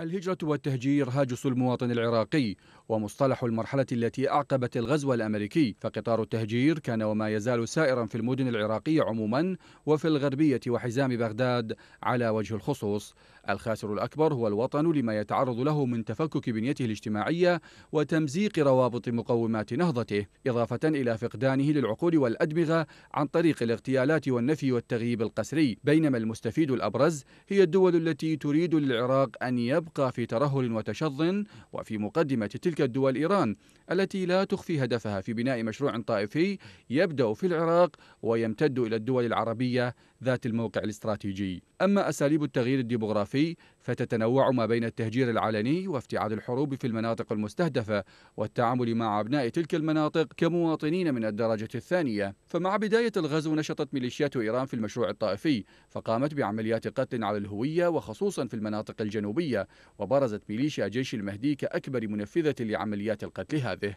الهجرة والتهجير هاجس المواطن العراقي ومصطلح المرحلة التي أعقبت الغزو الأمريكي فقطار التهجير كان وما يزال سائرا في المدن العراقية عموما وفي الغربية وحزام بغداد على وجه الخصوص الخاسر الأكبر هو الوطن لما يتعرض له من تفكك بنيته الاجتماعية وتمزيق روابط مقومات نهضته إضافة إلى فقدانه للعقول والأدمغة عن طريق الاغتيالات والنفي والتغييب القسري بينما المستفيد الأبرز هي الدول التي تريد للعراق أن يبقى تبقى في ترهل وتشظ وفي مقدمة تلك الدول إيران التي لا تخفي هدفها في بناء مشروع طائفي يبدأ في العراق ويمتد إلى الدول العربية ذات الموقع الاستراتيجي أما أساليب التغيير الديموغرافي فتتنوع ما بين التهجير العلني وافتعال الحروب في المناطق المستهدفة والتعامل مع أبناء تلك المناطق كمواطنين من الدرجة الثانية فمع بداية الغزو نشطت ميليشيات إيران في المشروع الطائفي فقامت بعمليات قتل على الهوية وخصوصا في المناطق الجنوبية وبرزت ميليشيا جيش المهدي كأكبر منفذة لعمليات القتل هذه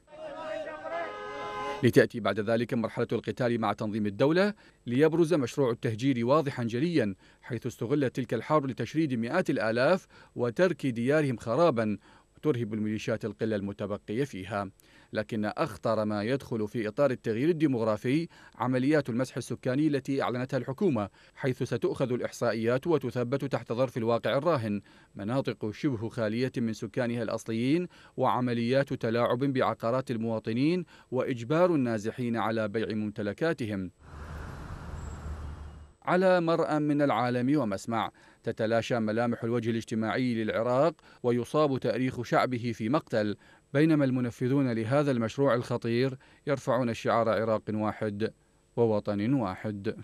لتأتي بعد ذلك مرحلة القتال مع تنظيم الدولة ليبرز مشروع التهجير واضحا جليا حيث استغلت تلك الحرب لتشريد مئات الآلاف وترك ديارهم خرابا وترهب الميليشيات القلة المتبقية فيها لكن أخطر ما يدخل في إطار التغيير الديمغرافي عمليات المسح السكاني التي أعلنتها الحكومة حيث ستؤخذ الإحصائيات وتثبت تحت ظرف الواقع الراهن مناطق شبه خالية من سكانها الأصليين وعمليات تلاعب بعقارات المواطنين وإجبار النازحين على بيع ممتلكاتهم على مرأى من العالم ومسمع تتلاشى ملامح الوجه الاجتماعي للعراق ويصاب تاريخ شعبه في مقتل بينما المنفذون لهذا المشروع الخطير يرفعون شعار عراق واحد ووطن واحد